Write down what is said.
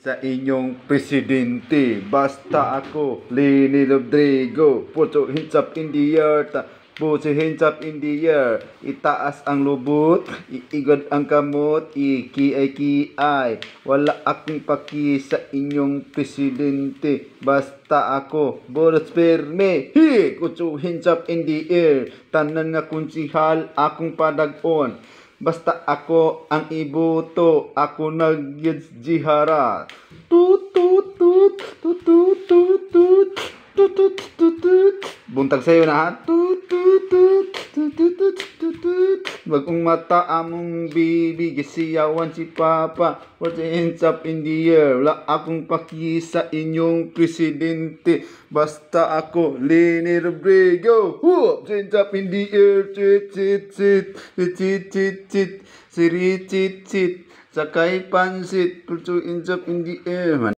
sa inyong presidente. Basta ako, Lenny Rodrigo, put your hands up in the air, put your in the air. Itaas ang lubot, iigod ang kamot, iki ki kiay Wala akong paki sa inyong presidente. Basta ako, Boris Ferme, hi put your hands up in the air. Tanan nga kunsihal, akong padagon. Basta ako ang ibuto, ako nagyads jihara. Tut, tut, tut, tut, tut, tut, tut, tut, na ha. Wag mong baby mong bibigisiyawan si Papa What the hands up in the air Wala akong paki sa inyong presidente Basta ako, Lenny Brego Whoop! Hands up in the air Chit, chit, chit Chit, chit, chit Siri, chit, chit Sakay pansit Put your hands up in the air man.